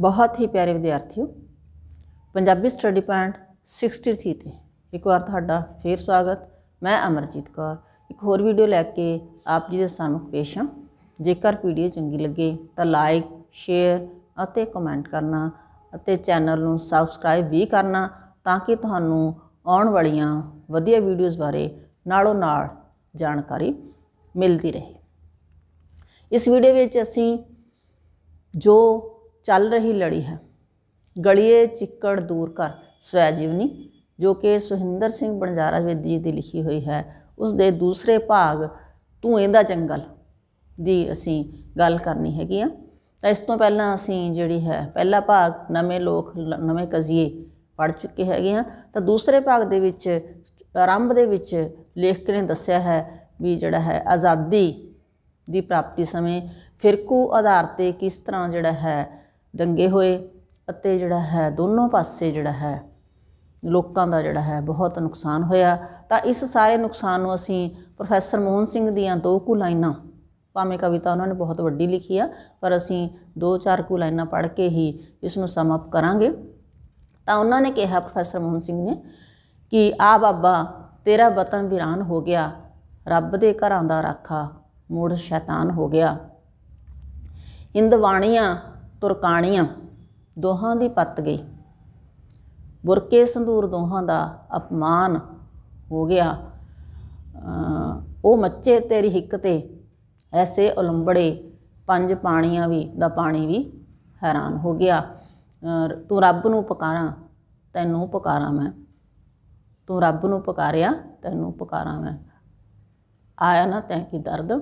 ਬਹੁਤ ਹੀ ਪਿਆਰੇ ਵਿਦਿਆਰਥੀਓ Punjabi study point 63 ਤੇ ਇੱਕ ਵਾਰ ਤੁਹਾਡਾ ਫੇਰ ਸਵਾਗਤ ਮੈਂ ਅਮਰਜੀਤ ਕੌਰ ਇੱਕ ਹੋਰ ਵੀਡੀਓ ਲੈ ਕੇ ਆਪ ਜੀ ਦੇ ਸਾਹਮਣੇ ਪੇਸ਼ ਹਾਂ ਜੇਕਰ ਵੀਡੀਓ ਚੰਗੀ ਲੱਗੇ ਤਾਂ ਲਾਈਕ ਸ਼ੇਅਰ ਅਤੇ ਕਮੈਂਟ ਕਰਨਾ ਅਤੇ ਚੈਨਲ ਨੂੰ ਸਬਸਕ੍ਰਾਈਬ ਵੀ ਕਰਨਾ ਤਾਂ ਕਿ ਤੁਹਾਨੂੰ ਆਉਣ ਵਾਲੀਆਂ ਵਧੀਆ ਵੀਡੀਓਜ਼ ਬਾਰੇ ਨਾਲੋਂ ਨਾਲ ਜਾਣਕਾਰੀ ਮਿਲਦੀ ਰਹੇ ਇਸ ਵੀਡੀਓ ਵਿੱਚ ਅਸੀਂ ਜੋ ਚੱਲ ਰਹੀ ਲੜੀ ਹੈ ਗਲੀਏ ਚਿੱਕੜ ਦੂਰ ਕਰ ਸਵੈ ਜੀਵਨੀ ਜੋ ਕਿ ਸੁਹਿੰਦਰ ਸਿੰਘ ਬਣਜਾਰਾ ਜੀ ਦੀ ਲਿਖੀ ਹੋਈ ਹੈ ਉਸ ਦੇ ਦੂਸਰੇ ਭਾਗ ਤੂੰ ਇਹਦਾ ਜੰਗਲ ਦੀ ਅਸੀਂ ਗੱਲ ਕਰਨੀ ਹੈਗੀ ਆ ਤਾਂ ਇਸ ਤੋਂ ਪਹਿਲਾਂ ਅਸੀਂ ਜਿਹੜੀ ਹੈ ਪਹਿਲਾ ਭਾਗ ਨਵੇਂ ਲੋਕ ਨਵੇਂ ਕਜ਼ੀਏ ਪੜ ਚੁੱਕੇ ਹੈਗੇ ਆ ਤਾਂ ਦੂਸਰੇ ਭਾਗ ਦੇ ਵਿੱਚ ਆਰੰਭ ਦੇ ਵਿੱਚ ਲੇਖਕ ਨੇ ਦੱਸਿਆ ਹੈ ਵੀ ਜਿਹੜਾ ਹੈ ਆਜ਼ਾਦੀ ਦੀ ਪ੍ਰਾਪਤੀ ਸਮੇਂ ਫਿਰਕੂ ਆਧਾਰ ਤੇ ਕਿਸ ਤਰ੍ਹਾਂ ਜਿਹੜਾ ਹੈ ਦੰਗੇ ਹੋਏ ਅਤੇ ਜਿਹੜਾ ਹੈ ਦੋਨੋਂ ਪਾਸੇ ਜਿਹੜਾ ਹੈ ਲੋਕਾਂ ਦਾ ਜਿਹੜਾ ਹੈ ਬਹੁਤ ਨੁਕਸਾਨ ਹੋਇਆ ਤਾਂ ਇਸ ਸਾਰੇ ਨੁਕਸਾਨ ਨੂੰ ਅਸੀਂ ਪ੍ਰੋਫੈਸਰ ਮੋਹਨ ਸਿੰਘ ਦੀਆਂ ਦੋ ਕੁ ਲਾਈਨਾਂ ਭਾਵੇਂ ਕਵਿਤਾ ਉਹਨਾਂ ਨੇ ਬਹੁਤ ਵੱਡੀ ਲਿਖੀ ਆ ਪਰ ਅਸੀਂ ਦੋ ਚਾਰ ਕੁ ਲਾਈਨਾਂ ਪੜ੍ਹ ਕੇ ਹੀ ਇਸ ਨੂੰ ਸਮ ਕਰਾਂਗੇ ਤਾਂ ਉਹਨਾਂ ਨੇ ਕਿਹਾ ਪ੍ਰੋਫੈਸਰ ਮੋਹਨ ਸਿੰਘ ਨੇ ਕਿ ਆ ਬਾਬਾ ਤੇਰਾ ਵਤਨ ਵਿਰਾਨ ਹੋ ਗਿਆ ਰੱਬ ਦੇ ਘਰਾਂ ਦਾ ਰਾਖਾ ਮੂੜ ਸ਼ੈਤਾਨ ਹੋ ਗਿਆ ਇੰਦ ਵਾਣੀਆਂ ਤੁਰਕਾਣੀਆਂ ਦੋਹਾਂ ਦੀ ਪੱਤ ਗਈ ਬੁਰਕੇ ਸੰਧੂਰ ਦੋਹਾਂ ਦਾ ਅਪਮਾਨ ਹੋ ਗਿਆ ਉਹ ਮੱਚੇ ਤੇਰੀ ਹਿੱਕ ਤੇ ਐਸੇ ਉਲੰਬੜੇ ਪੰਜ ਪਾਣੀਆਂ ਵੀ ਦਾ ਪਾਣੀ ਵੀ ਹੈਰਾਨ ਹੋ ਗਿਆ ਤੂੰ ਰੱਬ ਨੂੰ ਪੁਕਾਰਾਂ ਤੈਨੂੰ ਪੁਕਾਰਾਂ ਮੈਂ ਤੂੰ ਰੱਬ ਨੂੰ ਪੁਕਾਰਿਆ ਤੈਨੂੰ ਪੁਕਾਰਾਂ ਮੈਂ ਆਇਆ ਨਾ ਤੈਂ ਕੀ ਦਰਦ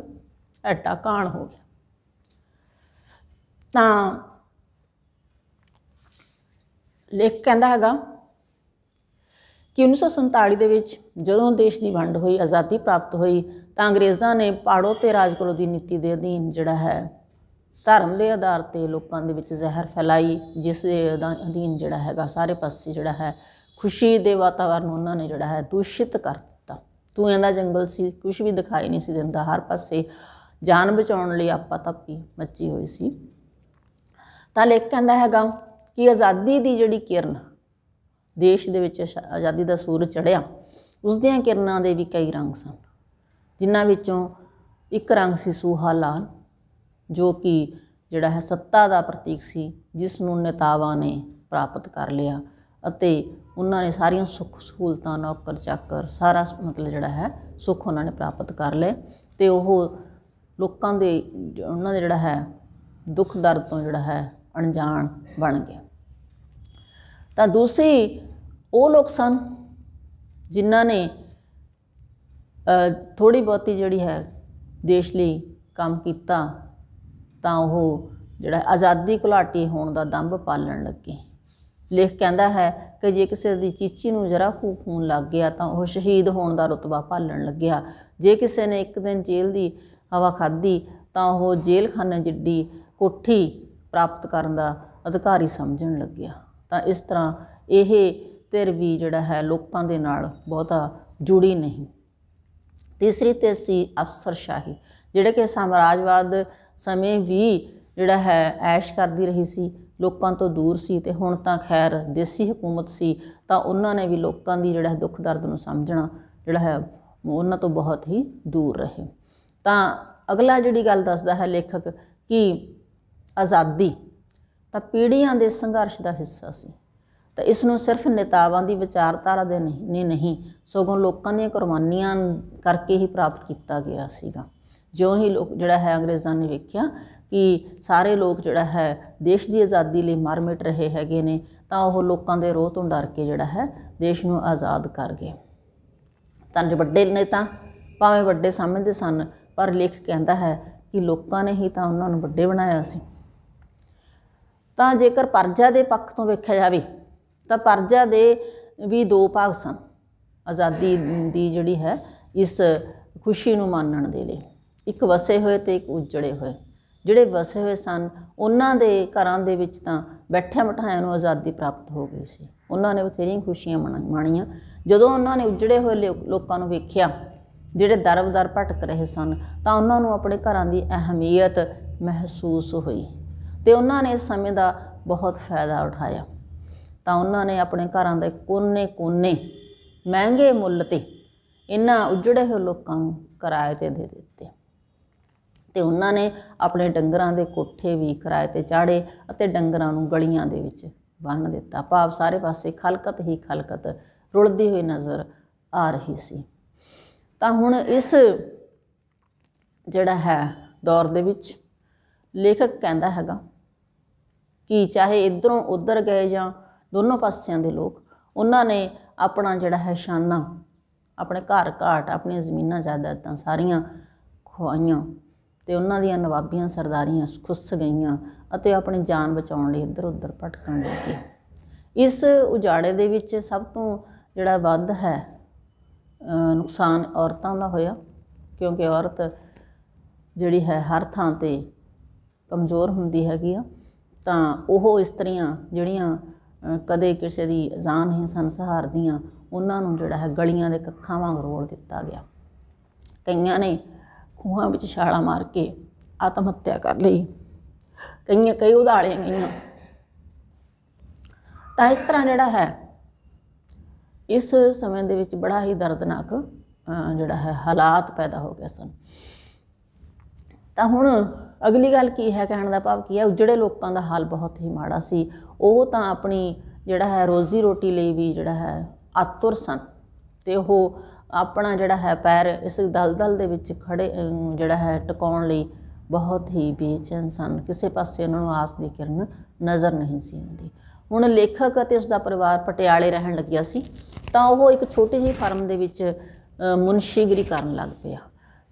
ਐਟਾ ਕਾਣ ਹੋ ਗਿਆ ਤਾਂ ਲੇਖ ਕਹਿੰਦਾ ਹੈਗਾ ਕਿ 1947 ਦੇ ਵਿੱਚ ਜਦੋਂ ਦੇਸ਼ ਦੀ ਵੰਡ ਹੋਈ ਆਜ਼ਾਦੀ ਪ੍ਰਾਪਤ ਹੋਈ ਤਾਂ ਅੰਗਰੇਜ਼ਾਂ ਨੇ ਪਾੜੋ ਤੇ ਰਾਜ ਕਰੋ ਦੀ ਨੀਤੀ ਦੇ ਅਧੀਨ ਜਿਹੜਾ ਹੈ ਧਰਮ ਦੇ ਆਧਾਰ ਤੇ ਲੋਕਾਂ ਦੇ ਵਿੱਚ ਜ਼ਹਿਰ ਫੈਲਾਈ ਜਿਸ ਦੇ ਅਧੀਨ ਜਿਹੜਾ ਹੈਗਾ ਸਾਰੇ ਪਾਸੇ ਜਿਹੜਾ ਹੈ ਖੁਸ਼ੀ ਦੇ ਵਾਤਾਵਰਨ ਉਹਨਾਂ ਨੇ ਜਿਹੜਾ ਹੈ ਦੂਸ਼ਿਤ ਕਰ ਦਿੱਤਾ ਤੂੰ ਇਹਦਾ ਜੰਗਲ ਸੀ ਕੁਝ ਵੀ ਦਿਖਾਈ ਨਹੀਂ ਸੀ ਦਿੰਦਾ ਹਰ ਪਾਸੇ ਜਾਨ ਬਚਾਉਣ ਲਈ ਆਪਾ ਤੱਪੀ ਮੱਚੀ ਹੋਈ ਸੀ ਤਾਂ ਲੇਖ ਕਹਿੰਦਾ ਹੈਗਾ ਕਿ ਆਜ਼ਾਦੀ ਦੀ ਜਿਹੜੀ ਕਿਰਨ ਦੇਸ਼ ਦੇ ਵਿੱਚ ਆਜ਼ਾਦੀ ਦਾ ਸੂਰਜ ਚੜਿਆ ਉਸ ਦੀਆਂ ਕਿਰਨਾਂ ਦੇ ਵੀ ਕਈ ਰੰਗ ਸਨ ਜਿਨ੍ਹਾਂ ਵਿੱਚੋਂ ਇੱਕ ਰੰਗ ਸੀ ਸੂਹਾ ਲਾਲ ਜੋ ਕਿ ਜਿਹੜਾ ਹੈ ਸੱਤਾ ਦਾ ਪ੍ਰਤੀਕ ਸੀ ਜਿਸ ਨੂੰ ਨੇਤਾਵਾਂ ਨੇ ਪ੍ਰਾਪਤ ਕਰ ਲਿਆ ਅਤੇ ਉਹਨਾਂ ਨੇ ਸਾਰੀਆਂ ਸੁੱਖ ਸਹੂਲਤਾਂ ਨੌਕਰ ਚਾਕਰ ਸਾਰਾ ਮਤਲਬ ਜਿਹੜਾ ਹੈ ਸੁੱਖ ਉਹਨਾਂ ਨੇ ਪ੍ਰਾਪਤ ਕਰ ਲਏ ਤੇ ਉਹ ਲੋਕਾਂ ਦੇ ਉਹਨਾਂ ਦੇ ਜਿਹੜਾ ਹੈ ਦੁੱਖ ਦਰਦ ਤੋਂ ਜਿਹੜਾ ਹੈ ਅਣਜਾਣ ਬਣ ਗਿਆ ਤਾਂ ਦੂਸਰੀ ਉਹ ਲੋਕ ਸਨ ਜਿਨ੍ਹਾਂ ਨੇ ਥੋੜੀ ਬਹੁਤੀ ਜਿਹੜੀ ਹੈ ਦੇਸ਼ ਲਈ ਕੰਮ ਕੀਤਾ ਤਾਂ ਉਹ ਜਿਹੜਾ ਆਜ਼ਾਦੀ ਘੁਲਾਟੀ ਹੋਣ ਦਾ ਦੰਭ ਪਾਲਣ ਲੱਗੇ ਲੇਖ ਕਹਿੰਦਾ ਹੈ ਕਿ ਜੇ ਕਿਸੇ ਦੀ ਚੀਚੀ ਨੂੰ ਜਰਾ ਖੂਨ ਲੱਗ ਗਿਆ ਤਾਂ ਉਹ ਸ਼ਹੀਦ ਹੋਣ ਦਾ ਰਤਬਾ ਪਾਲਣ ਲੱਗਿਆ ਜੇ ਕਿਸੇ ਨੇ ਇੱਕ ਦਿਨ ਜੇਲ੍ਹ ਦੀ ਹਵਾ ਖਾਧੀ ਤਾਂ ਉਹ ਜੇਲ੍ਹਖਾਨੇ ਜਿੱਡੀ ਕੋਠੀ ਪ੍ਰਾਪਤ ਕਰਨ ਦਾ ਅਧਿਕਾਰੀ ਸਮਝਣ ਲੱਗਿਆ ਤਾਂ ਇਸ ਤਰ੍ਹਾਂ ਇਹ ਧਿਰ ਵੀ ਜਿਹੜਾ ਹੈ ਲੋਕਾਂ ਦੇ ਨਾਲ ਬਹੁਤਾ ਜੁੜੀ ਨਹੀਂ ਤੀਸਰੀ ਤੇ ਸੀ ਅਫਸਰਸ਼ਾਹੀ ਜਿਹੜੇ ਕਿ ਸਾਮਰਾਜਵਾਦ ਸਮੇਂ ਵੀ ਜਿਹੜਾ ਹੈ ਐਸ਼ ਕਰਦੀ ਰਹੀ ਸੀ ਲੋਕਾਂ ਤੋਂ ਦੂਰ ਸੀ ਤੇ ਹੁਣ ਤਾਂ ਖੈਰ ਦੇਸੀ ਹਕੂਮਤ ਸੀ ਤਾਂ ਉਹਨਾਂ ਨੇ ਵੀ ਲੋਕਾਂ ਦੀ ਜਿਹੜਾ ਦੁੱਖ ਦਰਦ ਨੂੰ ਸਮਝਣਾ ਜਿਹੜਾ ਹੈ ਉਹਨਾਂ ਤੋਂ ਬਹੁਤ ਹੀ ਦੂਰ ਰਹੇ ਤਾਂ ਅਗਲਾ ਜਿਹੜੀ ਗੱਲ ਦੱਸਦਾ ਹੈ ਲੇਖਕ ਕਿ ਆਜ਼ਾਦੀ ਤਾਂ ਪੀੜ੍ਹੀਆਂ ਦੇ ਸੰਘਰਸ਼ ਦਾ ਹਿੱਸਾ ਸੀ ਤਾਂ ਇਸ ਨੂੰ ਸਿਰਫ ਨੇਤਾਵਾਂ ਦੀ ਵਿਚਾਰਧਾਰਾ ਦੇ ਨਹੀਂ ਨਹੀਂ ਸਗੋਂ ਲੋਕਾਂ ਦੀਆਂ ਕੁਰਬਾਨੀਆਂ ਕਰਕੇ ਹੀ ਪ੍ਰਾਪਤ ਕੀਤਾ ਗਿਆ ਸੀਗਾ ਜਿਉਂ ਹੀ ਲੋਕ ਜਿਹੜਾ ਹੈ ਅੰਗਰੇਜ਼ਾਂ ਨੇ ਵੇਖਿਆ ਕਿ ਸਾਰੇ ਲੋਕ ਜਿਹੜਾ ਹੈ ਦੇਸ਼ ਦੀ ਆਜ਼ਾਦੀ ਲਈ ਮਰ ਮਿਟ ਰਹੇ ਹੈਗੇ ਨੇ ਤਾਂ ਉਹ ਲੋਕਾਂ ਦੇ ਰੋਹ ਤੋਂ ਡਰ ਕੇ ਜਿਹੜਾ ਹੈ ਦੇਸ਼ ਨੂੰ ਆਜ਼ਾਦ ਕਰ ਗਏ ਤਾਂ ਜਿਹੜੇ ਵੱਡੇ ਨੇਤਾ ਭਾਵੇਂ ਵੱਡੇ ਸਮਝਦੇ ਸਨ ਪਰ ਲੇਖ ਕਹਿੰਦਾ ਹੈ ਕਿ ਲੋਕਾਂ ਨੇ ਹੀ ਤਾਂ ਉਹਨਾਂ ਨੂੰ ਵੱਡੇ ਬਣਾਇਆ ਸੀ ਤਾਂ ਜੇਕਰ ਪਰਜਾ ਦੇ ਪੱਖ ਤੋਂ ਵੇਖਿਆ ਜਾਵੇ ਤਾਂ ਪਰਜਾ ਦੇ ਵੀ ਦੋ ਭਾਗ ਸਨ ਆਜ਼ਾਦੀ ਦੀ ਜਿਹੜੀ ਹੈ ਇਸ ਖੁਸ਼ੀ ਨੂੰ ਮਾਨਣ ਦੇ ਲਈ ਇੱਕ ਵਸੇ ਹੋਏ ਤੇ ਇੱਕ ਉਜੜੇ ਹੋਏ ਜਿਹੜੇ ਵਸੇ ਹੋਏ ਸਨ ਉਹਨਾਂ ਦੇ ਘਰਾਂ ਦੇ ਵਿੱਚ ਤਾਂ ਬੈਠੇ ਬਿਠਾਇਆਂ ਨੂੰ ਆਜ਼ਾਦੀ ਪ੍ਰਾਪਤ ਹੋ ਗਈ ਸੀ ਉਹਨਾਂ ਨੇ ਬਥੇਰੀਆਂ ਖੁਸ਼ੀਆਂ ਮਾਣੀਆਂ ਜਦੋਂ ਉਹਨਾਂ ਨੇ ਉਜੜੇ ਹੋਏ ਲੋਕਾਂ ਨੂੰ ਵੇਖਿਆ ਜਿਹੜੇ ਦਰਬਦਰ ਭਟਕ ਰਹੇ ਸਨ ਤਾਂ ਉਹਨਾਂ ਨੂੰ ਆਪਣੇ ਘਰਾਂ ਦੀ ਅਹਿਮੀਅਤ ਮਹਿਸੂਸ ਹੋਈ ਤੇ ਉਹਨਾਂ ਨੇ ਇਸ ਸਮੇਂ ਦਾ ਬਹੁਤ ਫਾਇਦਾ ਉਠਾਇਆ ਤਾਂ ਉਹਨਾਂ ਨੇ ਆਪਣੇ ਘਰਾਂ ਦੇ ਕੋਨੇ-ਕੋਨੇ ਮਹਿੰਗੇ ਮੁੱਲ ਤੇ ਇਹਨਾਂ ਉਜੜੇ ਹੋਏ ਲੋਕਾਂ ਨੂੰ ਕਿਰਾਏ ਤੇ ਦੇ ਦਿੱਤੇ ਤੇ ਉਹਨਾਂ ਨੇ ਆਪਣੇ ਡੰਗਰਾਂ ਦੇ ਕੋਠੇ ਵੀ ਕਿਰਾਏ ਤੇ ਚਾੜੇ ਅਤੇ ਡੰਗਰਾਂ ਨੂੰ ਗਲੀਆਂ ਦੇ ਵਿੱਚ ਬੰਨ ਦਿੱਤਾ ਭਾਵ ਸਾਰੇ ਪਾਸੇ ਖਲਕਤ ਹੀ ਖਲਕਤ ਰੁਲਦੀ ਹੋਈ ਨਜ਼ਰ ਆ ਰਹੀ ਸੀ ਤਾਂ ਹੁਣ ਇਸ ਜਿਹੜਾ ਹੈ ਦੌਰ ਦੇ ਵਿੱਚ ਲੇਖਕ ਕਹਿੰਦਾ ਹੈਗਾ ਕਿ ਚਾਹੇ ਇਧਰੋਂ ਉਧਰ ਗਏ ਜਾਂ ਦੋਨੋਂ ਪਾਸਿਆਂ ਦੇ ਲੋਕ ਉਹਨਾਂ ਨੇ ਆਪਣਾ ਜਿਹੜਾ ਹੈ ਸ਼ਾਨਾ ਆਪਣੇ ਘਰ ਘਾਟ ਆਪਣੀਆਂ ਜ਼ਮੀਨਾਂ ਜਾਇਦਾਦਾਂ ਸਾਰੀਆਂ ਖੋਈਆਂ ਤੇ ਉਹਨਾਂ ਦੀਆਂ ਨਵਾਬੀਆਂ ਸਰਦਾਰੀਆਂ ਖੁੱਸ ਗਈਆਂ ਅਤੇ ਆਪਣੀ ਜਾਨ ਬਚਾਉਣ ਲਈ ਇੱਧਰ ਉੱਧਰ ਭਟਕਣ ਲੱਗੇ ਇਸ ਉਜਾੜੇ ਦੇ ਵਿੱਚ ਸਭ ਤੋਂ ਜਿਹੜਾ ਵੱਧ ਹੈ ਨੁਕਸਾਨ ਔਰਤਾਂ ਦਾ ਹੋਇਆ ਕਿਉਂਕਿ ਔਰਤ ਜਿਹੜੀ ਹੈ ਹਰ ਥਾਂ ਤੇ ਕਮਜ਼ੋਰ ਹੁੰਦੀ ਹੈਗੀ ਆ ਤਾਂ ਉਹ ਇਸਤਰੀਆਂ ਜਿਹੜੀਆਂ ਕਦੇ ਕਿਸੇ ਦੀ ਅਜ਼ਾਨ ਹੀ ਦੀਆਂ ਉਹਨਾਂ ਨੂੰ ਜਿਹੜਾ ਹੈ ਗਲੀਆਂ ਦੇ ਕੱਖਾਂ ਵਾਂਗ ਰੋਲ ਦਿੱਤਾ ਗਿਆ ਕਈਆਂ ਨੇ ਖੂਹਾਂ ਵਿੱਚ ਛਾਲਾ ਮਾਰ ਕੇ ਆਤਮ ਹੱਤਿਆ ਕਰ ਲਈ ਕਈਆਂ ਕਈ ਉਦਾਹਰੀਆਂ ਗਈਆਂ ਤਾਂ ਇਸ ਤਰ੍ਹਾਂ ਜਿਹੜਾ ਹੈ ਇਸ ਸਮੇਂ ਦੇ ਵਿੱਚ ਬੜਾ ਹੀ ਦਰਦਨਾਕ ਜਿਹੜਾ ਹੈ ਹਾਲਾਤ ਪੈਦਾ ਹੋ ਗਏ ਸਨ ਤਾਂ ਹੁਣ ਅਗਲੀ ਗੱਲ ਕੀ ਹੈ ਕਹਿਣ ਦਾ ਭਾਵ ਕੀ ਹੈ ਉਜੜੇ ਲੋਕਾਂ ਦਾ ਹਾਲ ਬਹੁਤ ਹੀ ਮਾੜਾ ਸੀ ਉਹ ਤਾਂ ਆਪਣੀ ਜਿਹੜਾ ਹੈ ਰੋਜ਼ੀ ਰੋਟੀ ਲਈ ਵੀ ਜਿਹੜਾ ਹੈ ਆਤੁਰ ਸਨ ਤੇ ਉਹ ਆਪਣਾ ਜਿਹੜਾ ਹੈ ਪੈਰ ਇਸ ਦਲਦਲ ਦੇ ਵਿੱਚ ਖੜੇ ਜਿਹੜਾ ਹੈ ਟਿਕਾਉਣ ਲਈ ਬਹੁਤ ਹੀ ਬੇਚੈਨ ਸਨ ਕਿਸੇ ਪਾਸੇ ਉਹਨਾਂ ਨੂੰ ਆਸ ਦੀ ਕਿਰਨ ਨਜ਼ਰ ਨਹੀਂ ਸੀ ਆਉਂਦੀ ਹੁਣ ਲੇਖਕ ਅਤੇ ਉਸ ਦਾ ਪਰਿਵਾਰ ਪਟਿਆਲੇ ਰਹਿਣ ਲੱਗਿਆ ਸੀ ਤਾਂ ਉਹ ਇੱਕ ਛੋਟੀ ਜਿਹੀ ਫਰਮ ਦੇ ਵਿੱਚ ਮੁਨਸ਼ੀਗਰੀ ਕਰਨ ਲੱਗ ਪਿਆ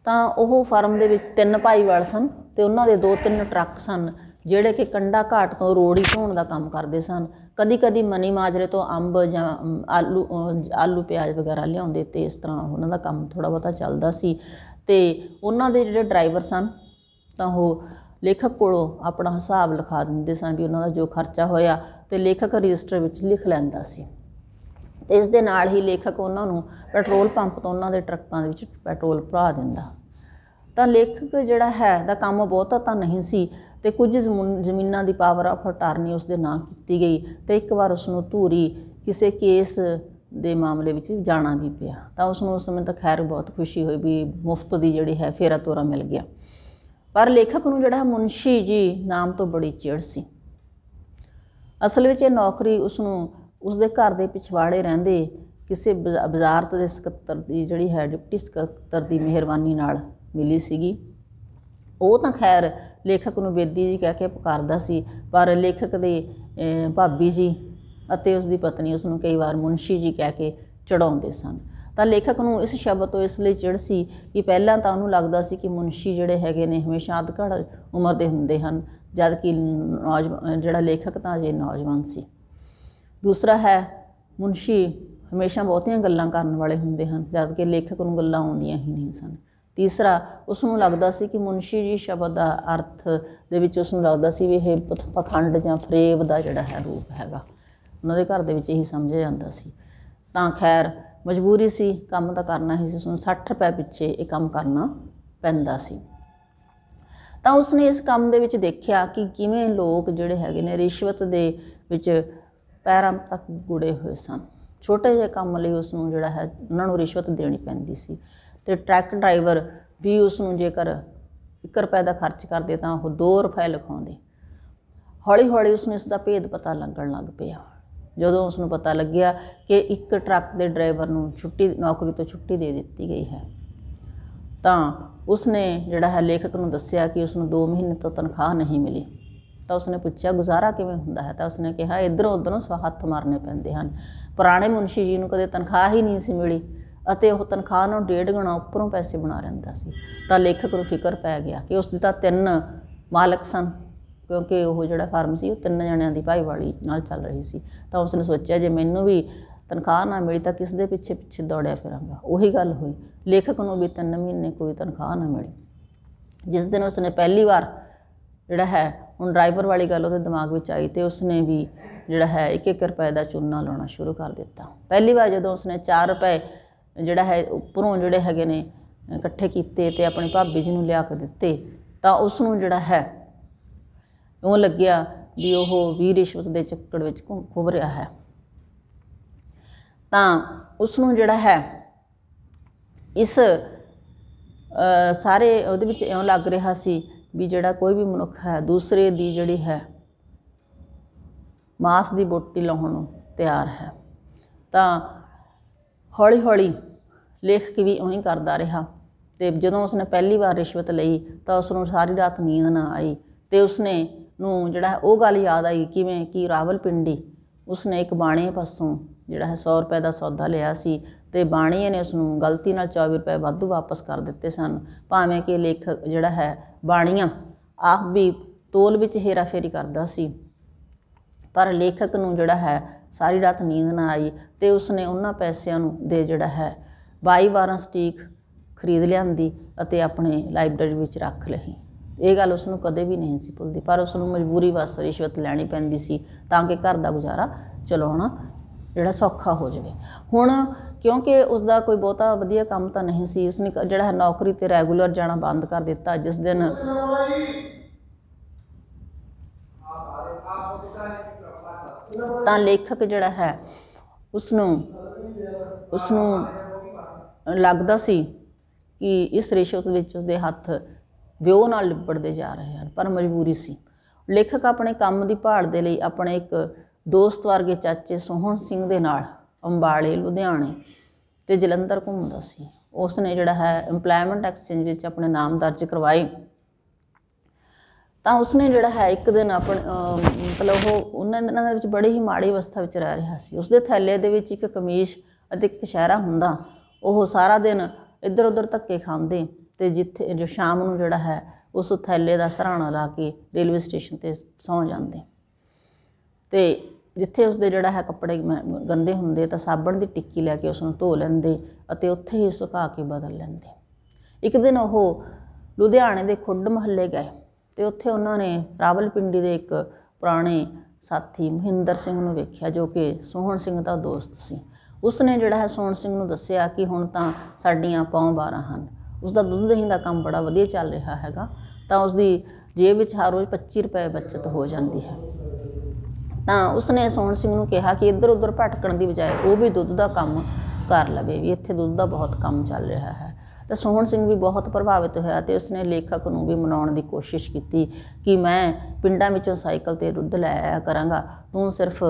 ਤਾਂ ਉਹ ਫਰਮ ਦੇ ਵਿੱਚ ਤਿੰਨ ਭਾਈਵਾਲ ਸਨ ਤੇ ਉਹਨਾਂ ਦੇ ਦੋ ਤਿੰਨ ਟਰੱਕ ਸਨ ਜਿਹੜੇ ਕਿ ਕੰਡਾ ਘਾਟ ਤੋਂ ਰੋੜੀ ਢੋਣ ਦਾ ਕੰਮ ਕਰਦੇ ਸਨ ਕਦੀ ਕਦੀ ਮਨੀ ਮਾਜਰੇ ਤੋਂ ਅੰਬ ਜਾਂ ਆਲੂ ਆਲੂ ਪਿਆਜ਼ ਵਗੈਰਾ ਲਿਆਉਂਦੇ ਤੇ ਇਸ ਤਰ੍ਹਾਂ ਉਹਨਾਂ ਦਾ ਕੰਮ ਥੋੜਾ ਬਹੁਤਾ ਚੱਲਦਾ ਸੀ ਤੇ ਉਹਨਾਂ ਦੇ ਜਿਹੜੇ ਡਰਾਈਵਰ ਸਨ ਤਾਂ ਉਹ ਲੇਖਕ ਕੋਲੋਂ ਆਪਣਾ ਹਿਸਾਬ ਲਿਖਾ ਦਿੰਦੇ ਸਨ ਵੀ ਉਹਨਾਂ ਦਾ ਜੋ ਖਰਚਾ ਹੋਇਆ ਤੇ ਲੇਖਕ ਰਜਿਸਟਰ ਵਿੱਚ ਲਿਖ ਲੈਂਦਾ ਸੀ ਇਸ ਦੇ ਨਾਲ ਹੀ ਲੇਖਕ ਉਹਨਾਂ ਨੂੰ ਪੈਟਰੋਲ ਪੰਪ ਤੋਂ ਉਹਨਾਂ ਦੇ ਟਰੱਕਾਂ ਦੇ ਵਿੱਚ ਪੈਟਰੋਲ ਭਰਾ ਦਿੰਦਾ ਤਾਂ ਲੇਖਕ ਜਿਹੜਾ ਹੈ ਦਾ ਕੰਮ ਬਹੁਤਾ ਤਾਂ ਨਹੀਂ ਸੀ ਤੇ ਕੁਝ ਜ਼ਮੀਨਾਂ ਦੀ ਪਾਵਰ ਆਫ ਅਟਾਰਨੀ ਉਸ ਦੇ ਨਾਂ ਕੀਤੀ ਗਈ ਤੇ ਇੱਕ ਵਾਰ ਉਸ ਨੂੰ ਧੂਰੀ ਕਿਸੇ ਕੇਸ ਦੇ ਮਾਮਲੇ ਵਿੱਚ ਜਾਣਾ ਵੀ ਪਿਆ ਤਾਂ ਉਸ ਨੂੰ ਉਸ ਸਮੇਂ ਤਾਂ ਖੈਰ ਬਹੁਤ ਖੁਸ਼ੀ ਹੋਈ ਵੀ ਮੁਫਤ ਦੀ ਜਿਹੜੀ ਹੈ ਫੇਰਾ ਤੋਰਾ ਮਿਲ ਗਿਆ ਪਰ ਲੇਖਕ ਨੂੰ ਜਿਹੜਾ ਹੈ ਮੁਨਸ਼ੀ ਜੀ ਨਾਮ ਤੋਂ ਬੜੀ ਚਿੜ ਸੀ ਅਸਲ ਵਿੱਚ ਇਹ ਨੌਕਰੀ ਉਸ ਨੂੰ ਉਸ ਦੇ ਘਰ ਦੇ ਪਿਛਵਾੜੇ ਰਹਿੰਦੇ ਕਿਸੇ ਬਾਜ਼ਾਰਤ ਦੇ ਸਕੱਤਰ ਦੀ ਜਿਹੜੀ ਹੈ ਡਿਪਟੀ ਸਕੱਤਰ ਦੀ ਮਿਹਰਬਾਨੀ ਨਾਲ ਮਿਲੀ ਸੀਗੀ ਉਹ ਤਾਂ ਖੈਰ ਲੇਖਕ ਨੂੰ ਬੇਦੀ ਜੀ ਕਹਿ ਕੇ ਪੁਕਾਰਦਾ ਸੀ ਪਰ ਲੇਖਕ ਦੇ ਭਾਬੀ ਜੀ ਅਤੇ ਉਸ ਦੀ ਪਤਨੀ ਉਸ ਨੂੰ ਕਈ ਵਾਰ ਮੁੰਸ਼ੀ ਜੀ ਕਹਿ ਕੇ ਚੜਾਉਂਦੇ ਸਨ ਤਾਂ ਲੇਖਕ ਨੂੰ ਇਸ ਸ਼ਬਦ ਤੋਂ ਇਸ ਲਈ ਚਿੜ ਸੀ ਕਿ ਪਹਿਲਾਂ ਤਾਂ ਉਹਨੂੰ ਲੱਗਦਾ ਸੀ ਕਿ ਮੁੰਸ਼ੀ ਜਿਹੜੇ ਹੈਗੇ ਨੇ ਹਮੇਸ਼ਾ ਅਧਕੜ ਉਮਰ ਦੇ ਹੁੰਦੇ ਹਨ ਜਦ ਕਿ ਨੌਜਵਾਨ ਜਿਹੜਾ ਲੇਖਕ ਤਾਂ ਅਜੇ ਨੌਜਵਾਨ ਸੀ ਦੂਸਰਾ ਹੈ ਮੁੰਸ਼ੀ ਹਮੇਸ਼ਾ ਬਹੁਤੀਆਂ ਗੱਲਾਂ ਕਰਨ ਵਾਲੇ ਹੁੰਦੇ ਹਨ ਜਦ ਕਿ ਲੇਖਕ ਨੂੰ ਗੱਲਾਂ ਆਉਂਦੀਆਂ ਹੀ ਨਹੀਂ ਸਨ ਤੀਸਰਾ ਉਸ ਨੂੰ ਲੱਗਦਾ ਸੀ ਕਿ ਮੁਨਸ਼ੀ ਜੀ ਸ਼ਬਦ ਦਾ ਅਰਥ ਦੇ ਵਿੱਚ ਉਸ ਨੂੰ ਲੱਗਦਾ ਸੀ ਵੀ ਇਹ ਪਖੰਡ ਜਾਂ ਫਰੇਵ ਦਾ ਜਿਹੜਾ ਹੈ ਰੂਪ ਹੈਗਾ ਉਹਨਾਂ ਦੇ ਘਰ ਦੇ ਵਿੱਚ ਇਹੀ ਸਮਝਿਆ ਜਾਂਦਾ ਸੀ ਤਾਂ ਖੈਰ ਮਜਬੂਰੀ ਸੀ ਕੰਮ ਤਾਂ ਕਰਨਾ ਹੀ ਸੀ ਉਸ ਨੂੰ 60 ਰੁਪਏ ਪਿੱਛੇ ਇਹ ਕੰਮ ਕਰਨਾ ਪੈਂਦਾ ਸੀ ਤਾਂ ਨੇ ਇਸ ਕੰਮ ਦੇ ਵਿੱਚ ਦੇਖਿਆ ਕਿ ਕਿਵੇਂ ਲੋਕ ਜਿਹੜੇ ਹੈਗੇ ਨੇ ਰਿਸ਼ਵਤ ਦੇ ਵਿੱਚ ਪੈਰਾਂ ਤੱਕ ਗੁੜੇ ਹੋਏ ਸਨ ਛੋਟੇ ਜਿਹੇ ਕੰਮ ਲਈ ਉਸ ਨੂੰ ਜਿਹੜਾ ਹੈ ਉਹਨਾਂ ਨੂੰ ਰਿਸ਼ਵਤ ਦੇਣੀ ਪੈਂਦੀ ਸੀ ਤੇ ਟਰੱਕ ਡਰਾਈਵਰ ਵੀ ਉਸ ਨੂੰ ਜੇਕਰ 1 ਰੁਪਏ ਦਾ ਖਰਚ ਕਰਦੇ ਤਾਂ ਉਹ 2 ਰੁਪਏ ਲਖਾਉਂਦੇ ਹੌਲੀ-ਹੌਲੀ ਉਸ ਨੂੰ ਇਸ ਦਾ ਭੇਦ ਪਤਾ ਲੱਗਣ ਲੱਗ ਪਿਆ ਜਦੋਂ ਉਸ ਨੂੰ ਪਤਾ ਲੱਗਿਆ ਕਿ ਇੱਕ ਟਰੱਕ ਦੇ ਡਰਾਈਵਰ ਨੂੰ ਛੁੱਟੀ ਨੌਕਰੀ ਤੋਂ ਛੁੱਟੀ ਦੇ ਦਿੱਤੀ ਗਈ ਹੈ ਤਾਂ ਉਸ ਨੇ ਜਿਹੜਾ ਹੈ ਲੇਖਕ ਨੂੰ ਦੱਸਿਆ ਕਿ ਉਸ ਨੂੰ 2 ਮਹੀਨੇ ਤੋਂ ਤਨਖਾਹ ਨਹੀਂ ਮਿਲੀ ਤਾਂ ਉਸਨੇ ਪੁੱਛਿਆ ਗੁਜ਼ਾਰਾ ਕਿਵੇਂ ਹੁੰਦਾ ਹੈ ਤਾਂ ਉਸਨੇ ਕਿਹਾ ਇਧਰੋਂ ਉਧਰੋਂ ਹੱਥ ਮਾਰਨੇ ਪੈਂਦੇ ਹਨ ਪੁਰਾਣੇ ਮੁਨਸ਼ੀ ਜੀ ਨੂੰ ਕਦੇ ਤਨਖਾਹ ਹੀ ਨਹੀਂ ਸੀ ਮਿਲੀ ਅਤੇ ਉਹ ਤਨਖਾਹ ਨੂੰ ਡੇਢ ਗੁਣਾ ਉੱਪਰੋਂ ਪੈਸੇ ਬਣਾ ਰਹਿੰਦਾ ਸੀ ਤਾਂ ਲੇਖਕ ਨੂੰ ਫਿਕਰ ਪੈ ਗਿਆ ਕਿ ਉਸ ਦੇ ਤਾਂ ਤਿੰਨ ਮਾਲਕ ਸਨ ਕਿਉਂਕਿ ਉਹ ਜਿਹੜਾ ਫਾਰਮ ਸੀ ਉਹ ਤਿੰਨ ਜਣਿਆਂ ਦੀ ਭਾਈਵਾਲੀ ਨਾਲ ਚੱਲ ਰਹੀ ਸੀ ਤਾਂ ਉਸ ਨੇ ਸੋਚਿਆ ਜੇ ਮੈਨੂੰ ਵੀ ਤਨਖਾਹ ਨਾ ਮਿਲੀ ਤਾਂ ਕਿਸ ਦੇ ਪਿੱਛੇ ਪਿੱਛੇ ਦੌੜਿਆ ਫਿਰਾਂਗਾ ਉਹੀ ਗੱਲ ਹੋਈ ਲੇਖਕ ਨੂੰ ਵੀ ਤਿੰਨ ਮਹੀਨੇ ਕੋਈ ਤਨਖਾਹ ਨਾ ਮਿਲੀ ਜਿਸ ਦਿਨ ਉਸ ਨੇ ਪਹਿਲੀ ਵਾਰ ਜਿਹੜਾ ਹੈ ਹੁਣ ਡਰਾਈਵਰ ਵਾਲੀ ਗੱਲ ਉਹਦੇ ਦਿਮਾਗ ਵਿੱਚ ਆਈ ਤੇ ਉਸ ਨੇ ਵੀ ਜਿਹੜਾ ਹੈ 1-1 ਰੁਪਏ ਦਾ ਚੁੰਨਾ ਲਾਉਣਾ ਸ਼ੁਰੂ ਕਰ ਦਿੱਤਾ ਪਹਿਲੀ ਵਾਰ ਜਦੋਂ ਉਸ ਨੇ 4 ਰੁਪਏ ਜਿਹੜਾ ਹੈ ਉਪਰੋਂ ਜਿਹੜੇ ਹੈਗੇ ਨੇ ਇਕੱਠੇ ਕੀਤੇ ਤੇ ਆਪਣੇ ਭਾਬੀ ਜੀ ਨੂੰ ਲਿਆ ਕੇ ਦਿੱਤੇ ਤਾਂ ਉਸ ਨੂੰ ਜਿਹੜਾ ਹੈ ਉਹ ਲੱਗਿਆ ਵੀ ਉਹ ਵੀ ਰਿਸ਼ਵਤ ਦੇ ਚੱਕਰ ਵਿੱਚ ਘੁੰਮ ਰਿਹਾ ਹੈ ਤਾਂ ਉਸ ਨੂੰ ਜਿਹੜਾ ਹੈ ਇਸ ਸਾਰੇ ਉਹਦੇ ਵਿੱਚ ਇਉਂ ਲੱਗ ਰਿਹਾ ਸੀ ਵੀ ਜਿਹੜਾ ਕੋਈ ਵੀ ਮਨੁੱਖ ਹੈ ਦੂਸਰੇ ਦੀ ਜਿਹੜੀ ਹੈ ਮਾਸ ਦੀ ਬੋਟੀ ਲਾਉਣ ਨੂੰ ਤਿਆਰ ਹੈ ਤਾਂ ਹੌਲੀ ਹੌਲੀ ਲੇਖਕ ਵੀ ਉਹੀ ਕਰਦਾ ਰਿਹਾ ਤੇ ਜਦੋਂ ਉਸਨੇ ਪਹਿਲੀ ਵਾਰ ਰਿਸ਼ਵਤ ਲਈ ਤਾਂ ਉਸ ਨੂੰ ਸਾਰੀ ਰਾਤ ਨੀਂਦ ਨਾ ਆਈ ਤੇ ਉਸਨੇ ਨੂੰ ਜਿਹੜਾ ਉਹ ਗੱਲ ਯਾਦ ਆਈ ਕਿਵੇਂ ਕਿ ਪਿੰਡੀ ਉਸਨੇ ਇੱਕ ਬਾਣੇ ਪਾਸੋਂ ਜਿਹੜਾ ਹੈ 100 ਰੁਪਏ ਦਾ ਸੌਦਾ ਲਿਆ ਸੀ ਤੇ ਬਾਣੀ ਨੇ ਉਸ ਨੂੰ ਗਲਤੀ ਨਾਲ 24 ਰੁਪਏ ਵਾਧੂ ਵਾਪਸ ਕਰ ਦਿੱਤੇ ਸਨ ਭਾਵੇਂ ਕਿ ਲੇਖਕ ਜਿਹੜਾ ਹੈ ਬਾਣੀਆਂ ਆਪ ਵੀ ਤੋਲ ਵਿੱਚ ਹੇਰਾਫੇਰੀ ਕਰਦਾ ਸੀ ਪਰ ਲੇਖਕ ਨੂੰ ਜਿਹੜਾ ਹੈ ਸਾਰੀ ਰਾਤ ਨੀਂਦ ਨਾ ਆਈ ਤੇ ਉਸਨੇ ਉਹਨਾਂ ਪੈਸਿਆਂ ਨੂੰ ਦੇ ਜਿਹੜਾ ਹੈ 22 12 ਸਟੀਕ ਖਰੀਦ ਲਿਆਂਦੀ ਅਤੇ ਆਪਣੇ ਲਾਇਬ੍ਰੇਰੀ ਵਿੱਚ ਰੱਖ ਲਈ ਇਹ ਗੱਲ ਉਸ ਨੂੰ ਕਦੇ ਵੀ ਨਹੀਂ ਸੀ ਭੁੱਲਦੀ ਪਰ ਉਸ ਨੂੰ ਮਜਬੂਰੀ ਵਾਸਤੇ ਰਿਸ਼ਵਤ ਲੈਣੀ ਪੈਂਦੀ ਸੀ ਤਾਂ ਕਿ ਘਰ ਦਾ ਗੁਜ਼ਾਰਾ ਚਲਾਉਣਾ ਜਿਹੜਾ ਸੌਖਾ ਹੋ ਜਾਵੇ ਹੁਣ ਕਿਉਂਕਿ ਉਸ ਦਾ ਕੋਈ ਬਹੁਤਾ ਵਧੀਆ ਕੰਮ ਤਾਂ ਨਹੀਂ ਸੀ ਉਸ ਨੇ ਜਿਹੜਾ ਹੈ ਨੌਕਰੀ ਤੇ ਰੈਗੂਲਰ ਜਾਣਾ ਬੰਦ ਕਰ ਦਿੱਤਾ ਜਿਸ ਦਿਨ ਤਾਂ ਲੇਖਕ ਜਿਹੜਾ ਹੈ ਉਸ ਨੂੰ ਉਸ ਨੂੰ ਲੱਗਦਾ ਸੀ ਕਿ ਇਸ ਰਿਸ਼ਵਤ ਵਿੱਚ ਉਸਦੇ ਹੱਥ ਵਿਉਹ ਨਾਲ ਲਿਪੜਦੇ ਜਾ ਰਹੇ ਹਨ ਪਰ ਮਜਬੂਰੀ ਸੀ ਲੇਖਕ ਆਪਣੇ ਕੰਮ ਦੀ ਭਾੜ ਦੇ ਲਈ ਆਪਣੇ ਇੱਕ ਦੋਸਤ ਵਰਗੇ ਚਾਚੇ ਸੋਹਣ ਸਿੰਘ ਦੇ ਨਾਲ ਅੰਬਾਲੇ ਲੁਧਿਆਣੇ ਤੇ ਜਲੰਧਰ ਘੁੰਮਦਾ ਸੀ ਉਸ ਨੇ ਜਿਹੜਾ ਹੈ ਏਮਪਲੋਇਮੈਂਟ ਐਕਸਚੇਂਜ ਵਿੱਚ ਆਪਣੇ ਨਾਮ ਦਰਜ ਕਰਵਾਏ ਤਾਂ ਉਸ ਨੇ ਜਿਹੜਾ ਹੈ ਇੱਕ ਦਿਨ ਆਪਣ ਮਤਲਬ ਉਹ ਉਹਨਾਂ ਦਿਨਾਂ ਦੇ ਵਿੱਚ ਬੜੀ ਹੀ ਮਾੜੀ ਅਵਸਥਾ ਵਿੱਚ ਰਹਿ ਰਿਹਾ ਸੀ ਉਸਦੇ ਥੈਲੇ ਦੇ ਵਿੱਚ ਇੱਕ ਕਮੀਜ਼ ਅਤੇ ਇੱਕ ਸ਼ਹਿਰਾ ਹੁੰਦਾ ਉਹ ਸਾਰਾ ਦਿਨ ਇੱਧਰ ਉੱਧਰ ਧੱਕੇ ਖਾਂਦੇ ਤੇ ਜਿੱਥੇ ਜੋ ਸ਼ਾਮ ਨੂੰ ਜਿਹੜਾ ਹੈ ਉਸ ਥੈਲੇ ਦਾ ਸਹਰਾਣਾ ਲਾ ਕੇ ਰੇਲਵੇ ਸਟੇਸ਼ਨ ਤੇ ਸੌਂ ਜਾਂਦੇ ਤੇ ਜਿੱਥੇ ਉਸ ਦੇ ਜਿਹੜਾ ਹੈ ਕੱਪੜੇ ਗੰਦੇ ਹੁੰਦੇ ਤਾਂ ਸਾਬਣ ਦੀ ਟਿੱਕੀ ਲੈ ਕੇ ਉਸ ਨੂੰ ਧੋ ਲੈਂਦੇ ਅਤੇ ਉੱਥੇ ਹੀ ਸੁਕਾ ਕੇ ਬਦਲ ਲੈਂਦੇ ਇੱਕ ਦਿਨ ਉਹ ਲੁਧਿਆਣੇ ਦੇ ਖੁੱਡ ਮਹੱਲੇ ਗਏ ਤੇ ਉੱਥੇ ਉਹਨਾਂ ਨੇ ਰਾਵਲਪਿੰਡੀ ਦੇ ਇੱਕ ਪੁਰਾਣੇ ਸਾਥੀ ਮਹਿੰਦਰ ਸਿੰਘ ਨੂੰ ਵੇਖਿਆ ਜੋ ਕਿ ਸੋਹਣ ਸਿੰਘ ਦਾ ਦੋਸਤ ਸੀ ਉਸ ਨੇ ਜਿਹੜਾ ਹੈ ਸੋਨ ਸਿੰਘ ਨੂੰ ਦੱਸਿਆ ਕਿ ਹੁਣ ਤਾਂ ਸਾਡੀਆਂ ਪੌਂ 12 ਹਨ ਉਸ ਦਾ ਦੁੱਧ ਦਹੀਂ ਦਾ ਕੰਮ ਬੜਾ ਵਧੀਆ ਚੱਲ ਰਿਹਾ ਹੈਗਾ ਤਾਂ ਉਸ ਦੀ ਜੇਬ ਵਿੱਚ ਹਰ ਰੋਜ਼ 25 ਰੁਪਏ ਬਚਤ ਹੋ ਜਾਂਦੀ ਹੈ ਤਾਂ ਉਸ ਨੇ ਸਿੰਘ ਨੂੰ ਕਿਹਾ ਕਿ ਇੱਧਰ ਉੱਧਰ ਭਟਕਣ ਦੀ ਬਜਾਏ ਉਹ ਵੀ ਦੁੱਧ ਦਾ ਕੰਮ ਕਰ ਲਵੇ ਵੀ ਇੱਥੇ ਦੁੱਧ ਦਾ ਬਹੁਤ ਕੰਮ ਚੱਲ ਰਿਹਾ ਹੈ ਤਾਂ ਸੋਹਣ ਸਿੰਘ ਵੀ ਬਹੁਤ ਪ੍ਰਭਾਵਿਤ ਹੋਇਆ ਤੇ ਉਸਨੇ ਲੇਖਕ ਨੂੰ ਵੀ ਮਨਾਉਣ ਦੀ ਕੋਸ਼ਿਸ਼ ਕੀਤੀ ਕਿ ਮੈਂ ਪਿੰਡਾਂ ਵਿੱਚੋਂ ਸਾਈਕਲ ਤੇ ਦੁੱਧ ਲੈ ਆਇਆ ਕਰਾਂਗਾ ਤੂੰ ਸਿਰਫ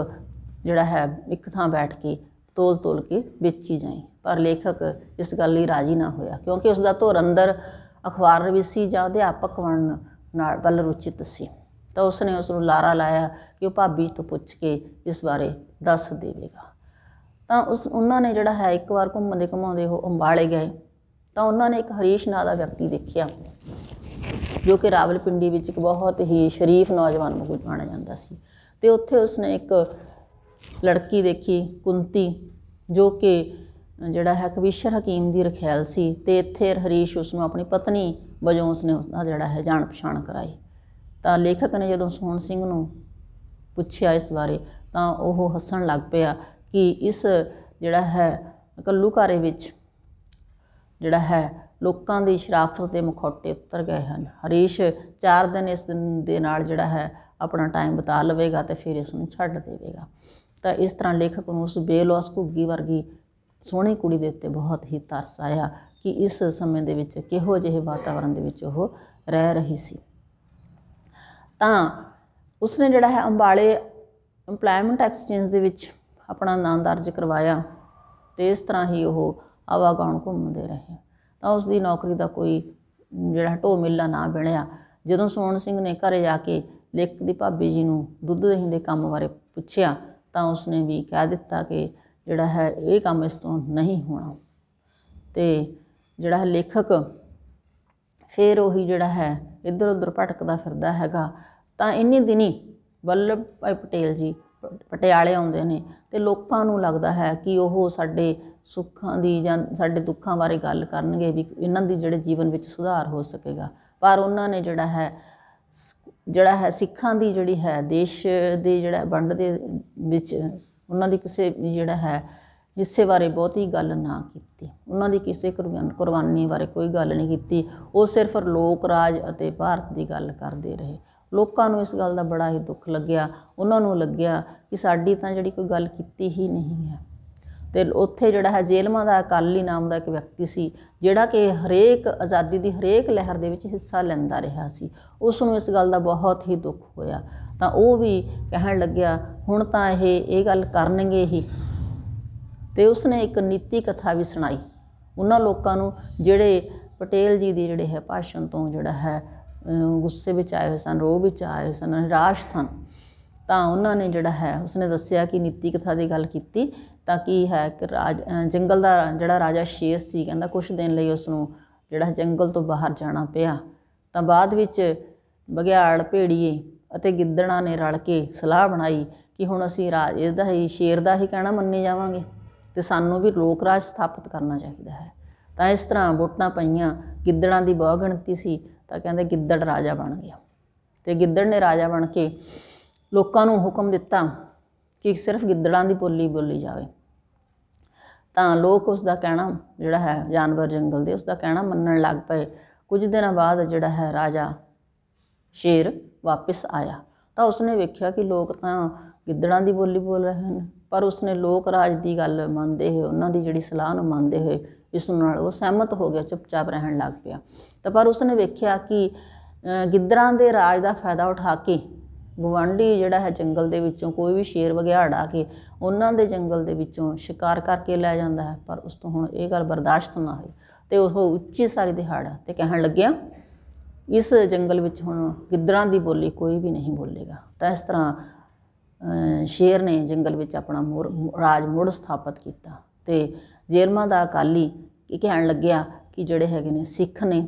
ਜਿਹੜਾ ਹੈ ਇੱਕ ਥਾਂ ਬੈਠ ਕੇ ਤੋਲ ਤੋਲ ਕੇ ਵੇਚੀ ਜਾਈ ਪਰ ਲੇਖਕ ਇਸ ਗੱਲ ਲਈ ਰਾਜੀ ਨਾ ਹੋਇਆ ਕਿਉਂਕਿ ਉਸ ਦਾ ਧੁਰ ਅੰਦਰ ਅਖਬਾਰ ਰਵੀਸੀ ਜਾਂ ਅਧਿਆਪਕ ਬਣਨ ਨਾਲ ਵੱਲ ਰੁਚਿਤ ਸੀ ਤਾਂ ਉਸ ਨੇ ਉਸ ਨੂੰ ਲਾਰਾ ਲਾਇਆ ਕਿ ਉਹ ਭਾਬੀ ਤੋਂ ਪੁੱਛ ਕੇ ਇਸ ਬਾਰੇ ਦੱਸ ਦੇਵੇਗਾ ਤਾਂ ਉਸ ਉਹਨਾਂ ਨੇ ਜਿਹੜਾ ਹੈ ਇੱਕ ਵਾਰ ਘੁੰਮਦੇ ਘਮਾਉਂਦੇ ਉਹ ਅੰਬਾਲੇ ਗਏ ਤਾਂ ਉਹਨਾਂ ਨੇ ਇੱਕ ਹਰੀਸ਼ ਨਾਂ ਦਾ ਵਿਅਕਤੀ ਦੇਖਿਆ ਜੋ ਕਿ ਰਾਵਲਪਿੰਡੀ ਵਿੱਚ ਇੱਕ ਬਹੁਤ ਹੀ ਸ਼ਰੀਫ ਨੌਜਵਾਨ ਨੂੰ ਜਾਣਿਆ ਜਾਂਦਾ ਸੀ ਤੇ ਉੱਥੇ ਉਸਨੇ ਇੱਕ ਲੜਕੀ ਦੇਖੀ ਕੁੰਤੀ ਜੋ ਕਿ ਜਿਹੜਾ ਹੈ ਕਵੀਸ਼ਰ ਹਕੀਮ ਦੀ ਰਖੈਲ ਸੀ ਤੇ ਇੱਥੇ ਹਰੀਸ਼ ਉਸ ਨੂੰ ਆਪਣੀ ਪਤਨੀ ਵਜੋਂ ਉਸ ਨੇ ਜਿਹੜਾ ਹੈ ਜਾਣ ਪਛਾਣ ਕਰਾਈ ਤਾਂ ਲੇਖਕ ਨੇ ਜਦੋਂ ਸੋਹਣ ਸਿੰਘ ਨੂੰ ਪੁੱਛਿਆ ਇਸ ਬਾਰੇ ਤਾਂ ਉਹ ਹੱਸਣ ਲੱਗ ਪਿਆ ਕਿ ਇਸ ਜਿਹੜਾ ਹੈ ਕੱਲੂਕਾਰੇ ਵਿੱਚ ਜਿਹੜਾ ਹੈ ਲੋਕਾਂ ਦੀ ਸ਼ਰਾਫਤ ਦੇ ਮੁਖੌਟੇ ਉਤਰ ਗਏ ਹਨ ਹਰੀਸ਼ 4 ਦਿਨ ਇਸ ਦਿਨ ਦੇ ਨਾਲ ਜਿਹੜਾ ਹੈ ਆਪਣਾ ਟਾਈਮ ਬਤਾ ਲਵੇਗਾ ਤੇ ਫਿਰ ਇਸ ਨੂੰ ਛੱਡ ਦੇਵੇਗਾ ਤਾਂ ਇਸ ਤਰ੍ਹਾਂ ਲੇਖਕ ਨੂੰ ਉਸ ਬੇਲੋਸ ਘੁੱਗੀ ਵਰਗੀ ਸੋਹਣੀ ਕੁੜੀ ਦੇ ਉੱਤੇ ਬਹੁਤ ਹੀ ਤਰਸ ਆਇਆ ਕਿ ਇਸ ਸਮੇਂ ਦੇ ਵਿੱਚ ਕਿਹੋ ਜਿਹੇ ਵਾਤਾਵਰਣ ਦੇ ਵਿੱਚ ਉਹ ਰਹਿ ਰਹੀ ਸੀ ਤਾਂ ਉਸਨੇ ਜਿਹੜਾ ਹੈ ਅੰਬਾਲੇ ਏਮਪਲੋਇਮੈਂਟ ਐਕਸਚੇਂਜ ਦੇ ਵਿੱਚ ਆਪਣਾ ਨਾਮ ਦਰਜ ਕਰਵਾਇਆ ਤੇ ਇਸ ਤਰ੍ਹਾਂ ਹੀ ਉਹ ਆਵਾਗਾਉਣ ਘੁੰਮਦੇ ਰਹੇ ਤਾਂ ਉਸ ਦੀ ਨੌਕਰੀ ਦਾ ਕੋਈ ਜਿਹੜਾ ਢੋ ਮਿਲਣਾ ਨਾ ਬਣਿਆ ਜਦੋਂ ਸੋਹਣ ਸਿੰਘ ਨੇ ਘਰੇ ਜਾ ਕੇ ਲੇਖਕ ਦੀ ਭਾਬੀ ਜੀ ਨੂੰ ਦੁੱਧ ਦਹੀਂ ਦੇ ਕੰਮ ਬਾਰੇ ਪੁੱਛਿਆ ਤਾਂ ਉਸਨੇ ਵੀ ਕਹਿ ਦਿੱਤਾ ਕਿ ਜਿਹੜਾ ਹੈ ਇਹ ਕੰਮ ਇਸ ਤੋਂ ਨਹੀਂ ਹੋਣਾ ਤੇ ਜਿਹੜਾ ਹੈ ਲੇਖਕ ਫੇਰ ਉਹੀ ਜਿਹੜਾ ਹੈ ਇੱਧਰ ਉੱਧਰ ਭਟਕਦਾ ਫਿਰਦਾ ਹੈਗਾ ਤਾਂ ਇੰਨੇ ਦਿਨੀ ਵੱਲਭ ਭਾਈ ਪਟੇਲ ਜੀ ਪਟਿਆਲੇ ਆਉਂਦੇ ਨੇ ਤੇ ਲੋਕਾਂ ਨੂੰ ਲੱਗਦਾ ਹੈ ਕਿ ਉਹ ਸਾਡੇ ਸੁੱਖਾਂ ਦੀ ਜਾਂ ਸਾਡੇ ਦੁੱਖਾਂ ਬਾਰੇ ਗੱਲ ਕਰਨਗੇ ਵੀ ਇਹਨਾਂ ਦੀ ਜਿਹੜੇ ਜੀਵਨ ਵਿੱਚ ਸੁਧਾਰ ਹੋ ਸਕੇਗਾ ਪਰ ਉਹਨਾਂ ਨੇ ਜਿਹੜਾ ਹੈ ਜਿਹੜਾ ਹੈ ਸਿੱਖਾਂ ਦੀ ਜਿਹੜੀ ਹੈ ਦੇਸ਼ ਦੇ ਜਿਹੜਾ ਵੰਡ ਦੇ ਵਿੱਚ ਉਹਨਾਂ ਦੀ ਕਿਸੇ ਜਿਹੜਾ ਹੈ ਹਿੱਸੇ ਬਾਰੇ ਬਹੁਤੀ ਗੱਲ ਨਾ ਕੀਤੀ ਉਹਨਾਂ ਦੀ ਕਿਸੇ ਕੁਰਬਾਨੀ ਬਾਰੇ ਕੋਈ ਗੱਲ ਨਹੀਂ ਕੀਤੀ ਉਹ ਸਿਰਫ ਲੋਕ ਰਾਜ ਅਤੇ ਭਾਰਤ ਦੀ ਗੱਲ ਕਰਦੇ ਰਹੇ ਲੋਕਾਂ ਨੂੰ ਇਸ ਗੱਲ ਦਾ ਬੜਾ ਹੀ ਦੁੱਖ ਲੱਗਿਆ ਉਹਨਾਂ ਨੂੰ ਲੱਗਿਆ ਕਿ ਸਾਡੀ ਤਾਂ ਜਿਹੜੀ ਕੋਈ ਗੱਲ ਕੀਤੀ ਹੀ ਨਹੀਂ ਹੈ ਤੇ ਉੱਥੇ ਜਿਹੜਾ ਹੈ ਜੇਲਮਾ ਦਾ ਅਕਾਲੀ ਨਾਮ ਦਾ ਇੱਕ ਵਿਅਕਤੀ ਸੀ ਜਿਹੜਾ ਕਿ ਹਰੇਕ ਆਜ਼ਾਦੀ ਦੀ ਹਰੇਕ ਲਹਿਰ ਦੇ ਵਿੱਚ ਹਿੱਸਾ ਲੈਂਦਾ ਰਿਹਾ ਸੀ ਉਸ ਨੂੰ ਇਸ ਗੱਲ ਦਾ ਬਹੁਤ ਹੀ ਦੁੱਖ ਹੋਇਆ ਤਾਂ ਉਹ ਵੀ ਕਹਿਣ ਲੱਗਿਆ ਹੁਣ ਤਾਂ ਇਹ ਇਹ ਗੱਲ ਕਰਨਗੇ ਹੀ ਤੇ ਉਸਨੇ ਇੱਕ ਨੀਤੀ ਕਥਾ ਵੀ ਸੁਣਾਈ ਉਹਨਾਂ ਲੋਕਾਂ ਨੂੰ ਜਿਹੜੇ ਪਟੇਲ ਜੀ ਦੀ ਜਿਹੜੇ ਹੈ ਭਾਸ਼ਣ ਤੋਂ ਜਿਹੜਾ ਹੈ ਗੁੱਸੇ ਵਿੱਚ ਆਏ ਹੋਏ ਸਨ ਰੋਹ ਵਿੱਚ ਆਏ ਹੋਏ ਸਨ ਨਿਰਾਸ਼ ਸਨ ਤਾਂ ਉਹਨਾਂ ਨੇ ਜਿਹੜਾ ਹੈ ਉਸਨੇ ਦੱਸਿਆ ਕਿ ਨੀਤੀ ਕਥਾ ਦੀ ਗੱਲ ਕੀਤੀ ਤਾਂ ਕੀ ਹੈ ਕਿ ਰਾਜ ਜੰਗਲ ਦਾ ਜਿਹੜਾ ਰਾਜਾ ਸ਼ੇਰ ਸੀ ਕਹਿੰਦਾ ਕੁਝ ਦਿਨ ਲਈ ਉਸ ਨੂੰ ਜਿਹੜਾ ਜੰਗਲ ਤੋਂ ਬਾਹਰ ਜਾਣਾ ਪਿਆ ਤਾਂ ਬਾਅਦ ਵਿੱਚ ਬਗਿਆੜ ਭੇੜੀਏ ਅਤੇ ਗਿੱਦੜਾਂ ਨੇ ਰਲ ਕੇ ਸਲਾਹ ਬਣਾਈ ਕਿ ਹੁਣ ਅਸੀਂ ਰਾਜ ਇਹਦਾ ਹੀ ਸ਼ੇਰ ਦਾ ਹੀ ਕਹਿਣਾ ਮੰਨੇ ਜਾਵਾਂਗੇ ਤੇ ਸਾਨੂੰ ਵੀ ਲੋਕ ਰਾਜ ਸਥਾਪਿਤ ਕਰਨਾ ਚਾਹੀਦਾ ਹੈ ਤਾਂ ਇਸ ਤਰ੍ਹਾਂ ਵੋਟਾਂ ਪਈਆਂ ਗਿੱਦੜਾਂ ਦੀ ਗਿਣਤੀ ਸੀ ਤਾਂ ਕਹਿੰਦੇ ਗਿੱਦੜ ਰਾਜਾ ਬਣ ਗਿਆ ਤੇ ਗਿੱਦੜ ਨੇ ਰਾਜਾ ਬਣ ਕੇ ਲੋਕਾਂ ਨੂੰ ਹੁਕਮ ਦਿੱਤਾ ਕਿ ਸਿਰਫ ਗਿੱਦੜਾਂ ਦੀ ਬੋਲੀ ਬੋਲੀ ਜਾਵੇ ਤਾਂ ਲੋਕ ਉਸ ਦਾ ਕਹਿਣਾ ਜਿਹੜਾ ਹੈ ਜਾਨਵਰ ਜੰਗਲ ਦੇ ਉਸ ਦਾ ਕਹਿਣਾ ਮੰਨਣ ਲੱਗ ਪਏ ਕੁਝ ਦਿਨਾਂ ਬਾਅਦ ਜਿਹੜਾ ਹੈ ਰਾਜਾ ਸ਼ੇਰ ਵਾਪਸ ਆਇਆ ਤਾਂ ਉਸਨੇ ਵੇਖਿਆ ਕਿ ਲੋਕ ਤਾਂ ਗਿੱਦੜਾਂ ਦੀ ਬੋਲੀ ਬੋਲ ਰਹੇ ਹਨ ਪਰ ਉਸਨੇ ਲੋਕ ਰਾਜ ਦੀ ਗੱਲ ਮੰਨਦੇ ਹੋਏ ਉਹਨਾਂ ਦੀ ਜਿਹੜੀ ਸਲਾਹ ਨੂੰ ਮੰਨਦੇ ਹੋਏ ਇਸ ਨਾਲ ਉਹ ਸਹਿਮਤ ਹੋ ਗਿਆ ਚੁੱਪਚਾਪ ਰਹਿਣ ਲੱਗ ਪਿਆ ਤਾਂ ਪਰ ਉਸਨੇ ਵੇਖਿਆ ਕਿ ਗਿੱਦੜਾਂ ਦੇ ਰਾਜ ਦਾ ਫਾਇਦਾ ਉਠਾ ਕੇ ਗਵਾਂਢੀ ਜਿਹੜਾ ਹੈ ਜੰਗਲ ਦੇ ਵਿੱਚੋਂ ਕੋਈ ਵੀ ਸ਼ੇਰ ਵਗਿਆੜਾ ਕੇ ਉਹਨਾਂ ਦੇ ਜੰਗਲ ਦੇ ਵਿੱਚੋਂ ਸ਼ਿਕਾਰ ਕਰਕੇ ਲੈ ਜਾਂਦਾ ਹੈ ਪਰ ਉਸ ਤੋਂ ਹੁਣ ਇਹ ਗੱਲ ਬਰਦਾਸ਼ਤ ਨਾ ਹੋਈ ਤੇ ਉਹ ਉੱਚੀ ਸਾਰੀ ਦਿਹਾੜਾ ਤੇ ਕਹਿਣ ਲੱਗਿਆ ਇਸ ਜੰਗਲ ਵਿੱਚ ਹੁਣ ਗਿੱਦੜਾਂ ਦੀ ਬੋਲੀ ਕੋਈ ਵੀ ਨਹੀਂ ਬੋਲੇਗਾ ਤਾਂ ਇਸ ਤਰ੍ਹਾਂ ਸ਼ੇਰ ਨੇ ਜੰਗਲ ਵਿੱਚ ਆਪਣਾ ਰਾਜ ਮੁੜ ਸਥਾਪਿਤ ਕੀਤਾ ਤੇ ਜੇਰਮਾ ਦਾ ਅਕਾਲੀ ਇਹ ਕਹਿਣ ਲੱਗਿਆ ਕਿ ਜਿਹੜੇ ਹੈਗੇ ਨੇ ਸਿੱਖ ਨੇ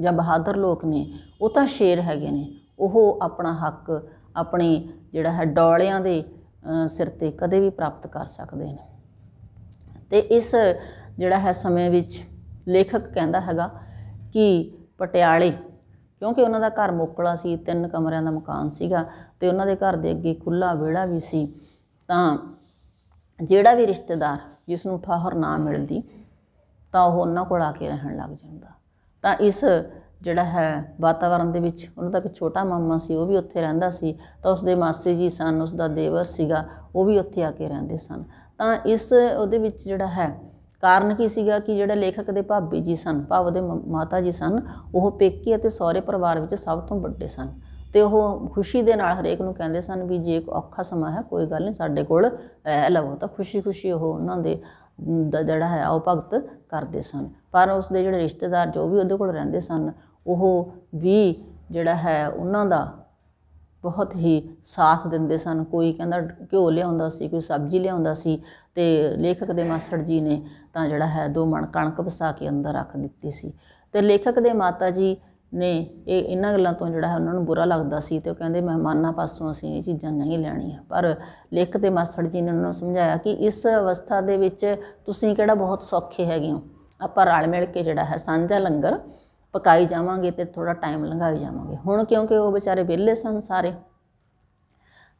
ਜਾਂ ਬਹਾਦਰ ਲੋਕ ਨੇ ਉਹ ਤਾਂ ਸ਼ੇਰ ਹੈਗੇ ਨੇ ਉਹ ਆਪਣਾ ਹੱਕ ਆਪਣੇ ਜਿਹੜਾ ਹੈ ਡੋਲਿਆਂ ਦੇ ਸਿਰ ਤੇ ਕਦੇ ਵੀ ਪ੍ਰਾਪਤ ਕਰ ਸਕਦੇ ਨੇ ਤੇ ਇਸ ਜਿਹੜਾ ਹੈ ਸਮੇਂ ਵਿੱਚ ਲੇਖਕ ਕਹਿੰਦਾ ਹੈਗਾ ਕਿ ਪਟਿਆਲੇ ਕਿਉਂਕਿ ਉਹਨਾਂ ਦਾ ਘਰ ਮੋਕਲਾ ਸੀ ਤਿੰਨ ਕਮਰਿਆਂ ਦਾ ਮਕਾਨ ਸੀਗਾ ਤੇ ਉਹਨਾਂ ਦੇ ਘਰ ਦੇ ਅੱਗੇ ਖੁੱਲਾ ਵਿਹੜਾ ਵੀ ਸੀ ਤਾਂ ਜਿਹੜਾ ਵੀ ਰਿਸ਼ਤੇਦਾਰ ਜਿਸ ਨੂੰ ਠਾਹਰ ਨਾ ਮਿਲਦੀ ਤਾਂ ਉਹ ਉਹਨਾਂ ਕੋਲ ਆ ਕੇ ਰਹਿਣ ਲੱਗ ਜਾਂਦਾ ਤਾਂ ਇਸ ਜਿਹੜਾ ਹੈ ਵਾਤਾਵਰਣ ਦੇ ਵਿੱਚ ਉਹਨਾਂ ਦਾ ਇੱਕ ਛੋਟਾ ਮਾਮਾ ਸੀ ਉਹ ਵੀ ਉੱਥੇ ਰਹਿੰਦਾ ਸੀ ਤਾਂ ਉਸਦੇ ਮਾਸੀ ਜੀ ਸਨ ਉਸਦਾ ਦੇਵਰ ਸੀਗਾ ਉਹ ਵੀ ਉੱਥੇ ਆ ਕੇ ਰਹਿੰਦੇ ਸਨ ਤਾਂ ਇਸ ਉਹਦੇ ਵਿੱਚ ਜਿਹੜਾ ਹੈ ਕਾਰਨ ਕੀ ਸੀਗਾ ਕਿ ਜਿਹੜਾ ਲੇਖਕ ਦੇ ਭਾਬੀ ਜੀ ਸਨ ਭਾਵ ਦੇ ਮਾਤਾ ਜੀ ਸਨ ਉਹ ਪੇਕੀ ਅਤੇ ਸਹੁਰੇ ਪਰਿਵਾਰ ਵਿੱਚ ਸਭ ਤੋਂ ਵੱਡੇ ਸਨ ਤੇ ਉਹ ਖੁਸ਼ੀ ਦੇ ਨਾਲ ਹਰੇਕ ਨੂੰ ਕਹਿੰਦੇ ਸਨ ਵੀ ਜੇ ਔਖਾ ਸਮਾਂ ਹੈ ਕੋਈ ਗੱਲ ਨਹੀਂ ਸਾਡੇ ਕੋਲ ਲਵੋ ਤਾਂ ਖੁਸ਼ੀ-ਖੁਸ਼ੀ ਉਹ ਉਹਨਾਂ ਦੇ ਜਿਹੜਾ ਹੈ ਉਹ ਭਗਤ ਕਰਦੇ ਸਨ ਪਰ ਉਸ ਦੇ ਜਿਹੜੇ ਰਿਸ਼ਤੇਦਾਰ ਜੋ ਵੀ ਉਹਦੇ ਕੋਲ ਰਹਿੰਦੇ ਸਨ ਉਹ ਵੀ ਜਿਹੜਾ ਹੈ ਉਹਨਾਂ ਦਾ ਬਹੁਤ ਹੀ ਸਾਥ ਦਿੰਦੇ ਸਨ ਕੋਈ ਕਹਿੰਦਾ ਘਿਓ ਲਿਆਉਂਦਾ ਸੀ ਕੋਈ ਸਬਜ਼ੀ ਲਿਆਉਂਦਾ ਸੀ ਤੇ ਲੇਖਕ ਦੇ ਮਾਸੜ ਜੀ ਨੇ ਤਾਂ ਜਿਹੜਾ ਹੈ ਦੋ ਮਣ ਕਣਕ ਵਸਾ ਕੇ ਅੰਦਰ ਰੱਖ ਦਿੱਤੀ ਸੀ ਤੇ ਲੇਖਕ ਦੇ ਮਾਤਾ ਜੀ ਨੇ ਇਹ ਇਹਨਾਂ ਗੱਲਾਂ ਤੋਂ ਜਿਹੜਾ ਹੈ ਉਹਨਾਂ ਨੂੰ ਬੁਰਾ ਲੱਗਦਾ ਸੀ ਤੇ ਉਹ ਕਹਿੰਦੇ ਮਹਿਮਾਨਾਂ ਪਾਸੋਂ ਅਸੀਂ ਇਹ ਚੀਜ਼ਾਂ ਨਹੀਂ ਲੈਣੀਆਂ ਪਰ ਲੇਖਕ ਦੇ ਮਾਸੜ ਜੀ ਨੇ ਉਹਨਾਂ ਨੂੰ ਸਮਝਾਇਆ ਕਿ ਇਸ ਅਵਸਥਾ ਦੇ ਵਿੱਚ ਤੁਸੀਂ ਕਿਹੜਾ ਬਹੁਤ ਸੌਖੇ ਹੈਗੇ ਹੋ ਆਪਾਂ ਰਲ ਮਿਲ ਕੇ ਜਿਹੜਾ ਹੈ ਸਾਂਝਾ ਲੰਗਰ ਪਕਾਈ ਜਾਵਾਂਗੇ ਤੇ ਥੋੜਾ ਟਾਈਮ ਲੰਘਾਈ ਜਾਵਾਂਗੇ ਹੁਣ ਕਿਉਂਕਿ ਉਹ ਵਿਚਾਰੇ ਵਿਹਲੇ ਸਨ ਸਾਰੇ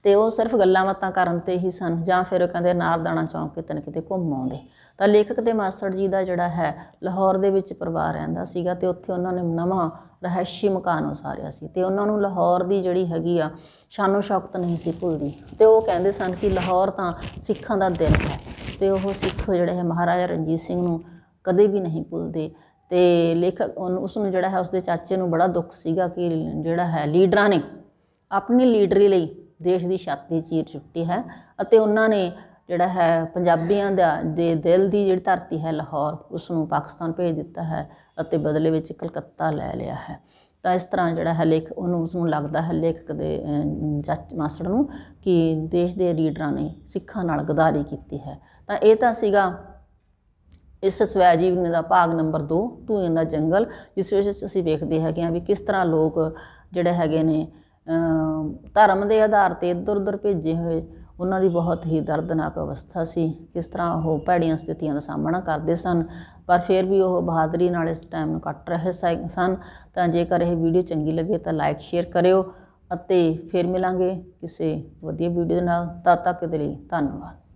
ਤੇ ਉਹ ਸਿਰਫ ਗੱਲਾਂ ਬਾਤਾਂ ਕਰਨ ਤੇ ਹੀ ਸਨ ਜਾਂ ਫਿਰ ਉਹ ਕਹਿੰਦੇ ਨਾਰਦਾਣਾ ਚੌਂਕ ਕਿਤੇ ਨਾ ਕਿਤੇ ਘੁੰਮ ਆਉਂਦੇ ਤਾਂ ਲੇਖਕ ਤੇ ਮਾਸੜ ਜੀ ਦਾ ਜਿਹੜਾ ਹੈ ਲਾਹੌਰ ਦੇ ਵਿੱਚ ਪਰਿਵਾਰ ਰਹਿੰਦਾ ਸੀਗਾ ਤੇ ਉੱਥੇ ਉਹਨਾਂ ਨੇ ਨਵਾਂ ਰਹਿਸ਼ੀ ਮਕਾਨ ਉਸਾਰਿਆ ਸੀ ਤੇ ਉਹਨਾਂ ਨੂੰ ਲਾਹੌਰ ਦੀ ਜਿਹੜੀ ਹੈਗੀ ਆ ਸ਼ਾਨੋ ਸ਼ੌਕਤ ਨਹੀਂ ਸੀ ਭੁੱਲਦੀ ਤੇ ਉਹ ਕਹਿੰਦੇ ਸਨ ਕਿ ਲਾਹੌਰ ਤਾਂ ਸਿੱਖਾਂ ਦਾ ਦਿਲ ਹੈ ਤੇ ਉਹ ਸਿੱਖ ਜਿਹੜੇ ਹੈ ਮਹਾਰਾਜਾ ਰਣਜੀਤ ਸਿੰਘ ਨੂੰ ਕਦੇ ਵੀ ਨਹੀਂ ਭੁੱਲਦੇ ਤੇ ਲੇਖਕ ਉਸ ਨੂੰ ਜਿਹੜਾ ਹੈ ਉਸਦੇ ਚਾਚੇ ਨੂੰ ਬੜਾ ਦੁੱਖ ਸੀਗਾ ਕਿ ਜਿਹੜਾ ਹੈ ਲੀਡਰਾਂ ਨੇ ਆਪਣੀ ਲੀਡਰੀ ਲਈ ਦੇਸ਼ ਦੀ ਛਾਤੀ ਚੀਰ ਚੁੱਕੀ ਹੈ ਅਤੇ ਉਹਨਾਂ ਨੇ ਜਿਹੜਾ ਹੈ ਪੰਜਾਬੀਆਂ ਦਾ ਦੇ ਦਿਲ ਦੀ ਜਿਹੜੀ ਧਰਤੀ ਹੈ ਲਾਹੌਰ ਉਸ ਨੂੰ ਪਾਕਿਸਤਾਨ ਭੇਜ ਦਿੱਤਾ ਹੈ ਅਤੇ ਬਦਲੇ ਵਿੱਚ ਕਲਕੱਤਾ ਲੈ ਲਿਆ ਹੈ ਤਾਂ ਇਸ ਤਰ੍ਹਾਂ ਜਿਹੜਾ ਹੈ ਲੇਖ ਉਹਨੂੰ ਉਸ ਨੂੰ ਲੱਗਦਾ ਹੈ ਲੇਖਕ ਦੇ ਜੱਜ ਮਾਸੜ ਨੂੰ ਕਿ ਦੇਸ਼ ਦੇ ਲੀਡਰਾਂ ਨੇ ਸਿੱਖਾਂ ਨਾਲ ਗਦਾਰੀ ਕੀਤੀ ਹੈ ਤਾਂ ਇਹ ਤਾਂ ਸੀਗਾ ਇਸ ਸਵੈ ਜੀਵਨੀ ਦਾ ਭਾਗ ਨੰਬਰ 2 ਧੂਏ ਦਾ ਜੰਗਲ ਜਿਸ ਵਿੱਚ ਅਸੀਂ ਵੇਖਦੇ ਹੈਗੇ ਆ ਵੀ ਕਿਸ ਤਰ੍ਹਾਂ ਲੋਕ ਜਿਹੜੇ ਹੈਗੇ ਨੇ ਧਰਮ ਦੇ ਆਧਾਰ ਤੇ ਇੱਧਰ ਉੱਧਰ ਭੇਜੇ ਹੋਏ ਉਹਨਾਂ ਦੀ ਬਹੁਤ ਹੀ ਦਰਦਨਾਕ ਅਵਸਥਾ ਸੀ ਕਿਸ ਤਰ੍ਹਾਂ ਉਹ ਭੈੜੀਆਂ ਸਥਿਤੀਆਂ ਦਾ ਸਾਹਮਣਾ ਕਰਦੇ ਸਨ ਪਰ ਫਿਰ ਵੀ ਉਹ ਬਹਾਦਰੀ ਨਾਲ ਇਸ ਟਾਈਮ ਨੂੰ ਕੱਟ ਰਹੇ ਸਨ ਤਾਂ ਜੇਕਰ ਇਹ ਵੀਡੀਓ ਚੰਗੀ ਲੱਗੇ ਤਾਂ ਲਾਈਕ ਸ਼ੇਅਰ ਕਰਿਓ ਅਤੇ ਫਿਰ ਮਿਲਾਂਗੇ ਕਿਸੇ ਵਧੀਆ ਵੀਡੀਓ ਦੇ ਨਾਲ ਤਦ ਤੱਕ ਦੇ ਲਈ ਧੰਨਵਾਦ